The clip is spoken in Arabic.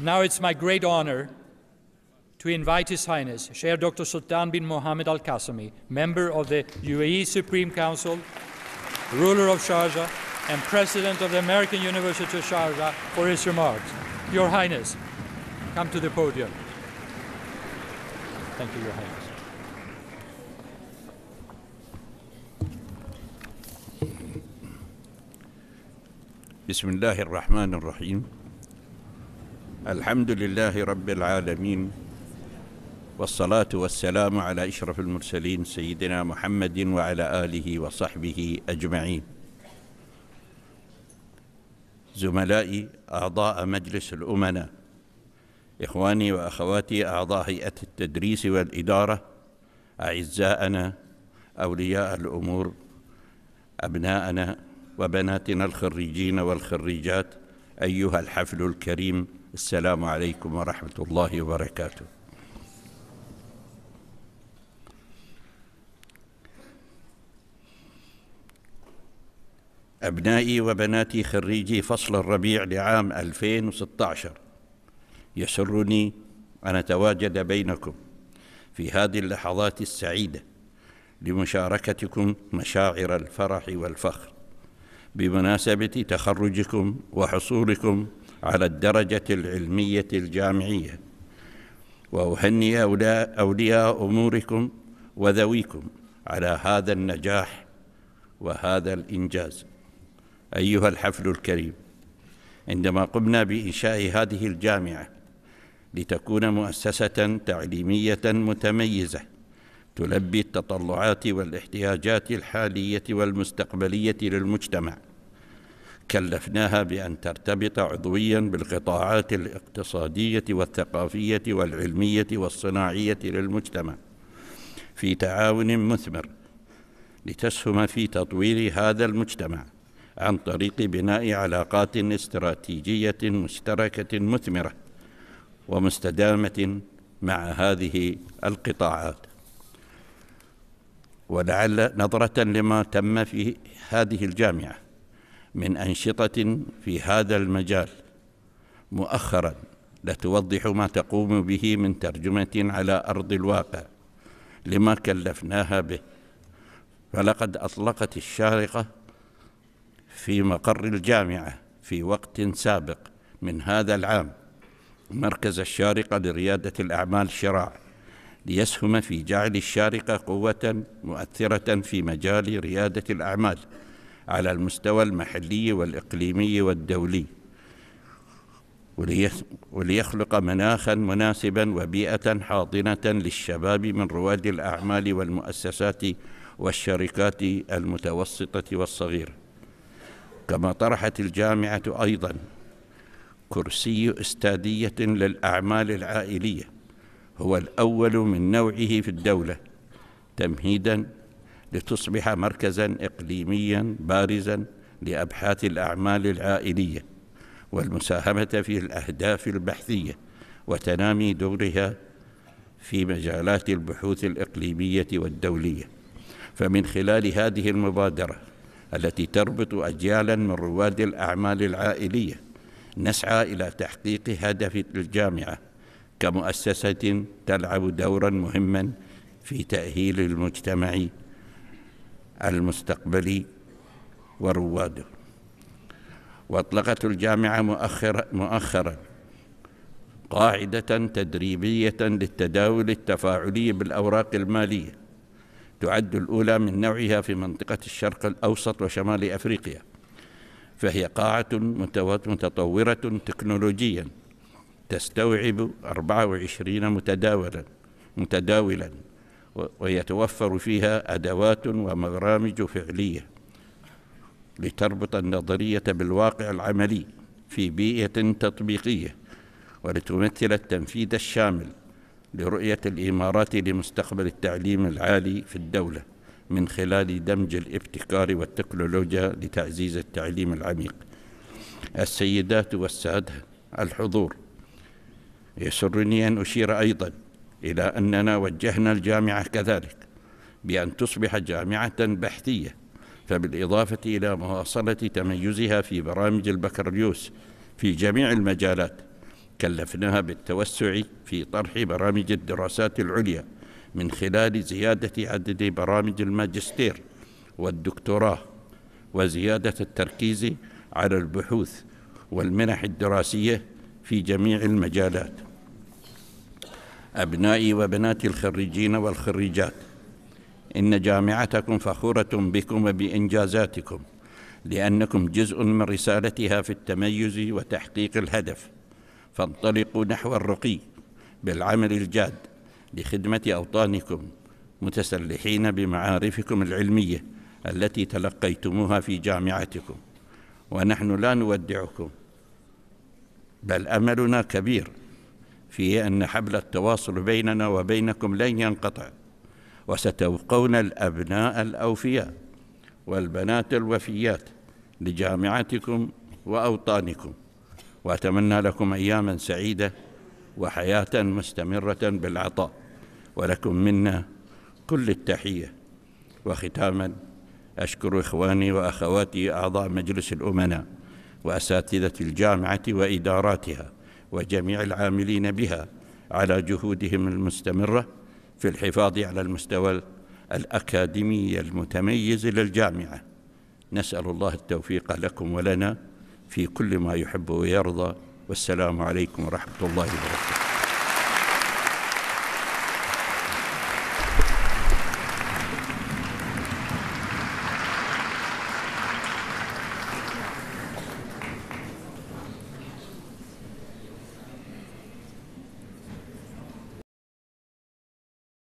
Now it's my great honor to invite His Highness Sheikh Dr. Sultan bin Mohammed Al Qasimi, member of the UAE Supreme Council, ruler of Sharjah, and president of the American University of Sharjah, for his remarks. Your Highness, come to the podium. Thank you, Your Highness. Bismillahir Rahmanir Rahim. الحمد لله رب العالمين والصلاة والسلام على إشرف المرسلين سيدنا محمد وعلى آله وصحبه أجمعين زملائي أعضاء مجلس الأمناء إخواني وأخواتي أعضاء هيئة التدريس والإدارة أعزائنا أولياء الأمور أبناءنا وبناتنا الخريجين والخريجات أيها الحفل الكريم السلام عليكم ورحمة الله وبركاته أبنائي وبناتي خريجي فصل الربيع لعام 2016 يسرني أن أتواجد بينكم في هذه اللحظات السعيدة لمشاركتكم مشاعر الفرح والفخر بمناسبة تخرجكم وحصولكم على الدرجة العلمية الجامعية وأهني أولياء أموركم وذويكم على هذا النجاح وهذا الإنجاز أيها الحفل الكريم عندما قمنا بإنشاء هذه الجامعة لتكون مؤسسة تعليمية متميزة تلبي التطلعات والاحتياجات الحالية والمستقبلية للمجتمع كلفناها بأن ترتبط عضويا بالقطاعات الاقتصادية والثقافية والعلمية والصناعية للمجتمع في تعاون مثمر لتسهم في تطوير هذا المجتمع عن طريق بناء علاقات استراتيجية مشتركة مثمرة ومستدامة مع هذه القطاعات ولعل نظرة لما تم في هذه الجامعه من أنشطة في هذا المجال مؤخرا لتوضح ما تقوم به من ترجمة على أرض الواقع لما كلفناها به فلقد أطلقت الشارقة في مقر الجامعة في وقت سابق من هذا العام مركز الشارقة لريادة الأعمال شراع ليسهم في جعل الشارقة قوة مؤثرة في مجال ريادة الأعمال على المستوى المحلي والإقليمي والدولي وليخلق مناخا مناسبا وبيئة حاضنة للشباب من رواد الأعمال والمؤسسات والشركات المتوسطة والصغيرة كما طرحت الجامعة أيضا كرسي استادية للأعمال العائلية هو الأول من نوعه في الدولة تمهيدا لتصبح مركزا إقليميا بارزا لأبحاث الأعمال العائلية والمساهمة في الأهداف البحثية وتنامي دورها في مجالات البحوث الإقليمية والدولية فمن خلال هذه المبادرة التي تربط أجيالا من رواد الأعمال العائلية نسعى إلى تحقيق هدف الجامعة كمؤسسة تلعب دورا مهما في تأهيل المجتمع المستقبلي ورواده واطلقت الجامعه مؤخرا مؤخرا قاعده تدريبيه للتداول التفاعلي بالاوراق الماليه تعد الاولى من نوعها في منطقه الشرق الاوسط وشمال افريقيا فهي قاعه متطوره تكنولوجيا تستوعب 24 متداولا متداولا ويتوفر فيها أدوات وبرامج فعلية لتربط النظرية بالواقع العملي في بيئة تطبيقية ولتمثل التنفيذ الشامل لرؤية الإمارات لمستقبل التعليم العالي في الدولة من خلال دمج الابتكار والتكنولوجيا لتعزيز التعليم العميق السيدات والسادة الحضور يسرني أن أشير أيضاً إلى أننا وجهنا الجامعة كذلك بأن تصبح جامعة بحثية فبالإضافة إلى مواصلة تميزها في برامج البكالوريوس في جميع المجالات كلفناها بالتوسع في طرح برامج الدراسات العليا من خلال زيادة عدد برامج الماجستير والدكتوراه وزيادة التركيز على البحوث والمنح الدراسية في جميع المجالات أبنائي وبناتي الخريجين والخريجات إن جامعتكم فخورة بكم وبإنجازاتكم لأنكم جزء من رسالتها في التميز وتحقيق الهدف فانطلقوا نحو الرقي بالعمل الجاد لخدمة أوطانكم متسلحين بمعارفكم العلمية التي تلقيتموها في جامعتكم ونحن لا نودعكم بل أملنا كبير في أن حبل التواصل بيننا وبينكم لن ينقطع وستبقون الأبناء الأوفياء والبنات الوفيات لجامعتكم وأوطانكم وأتمنى لكم أياما سعيدة وحياة مستمرة بالعطاء ولكم منا كل التحية وختاما أشكر إخواني وأخواتي أعضاء مجلس الأمناء وأساتذة الجامعة وإداراتها وجميع العاملين بها على جهودهم المستمرة في الحفاظ على المستوى الأكاديمي المتميز للجامعة نسأل الله التوفيق لكم ولنا في كل ما يحب ويرضى والسلام عليكم ورحمة الله وبركاته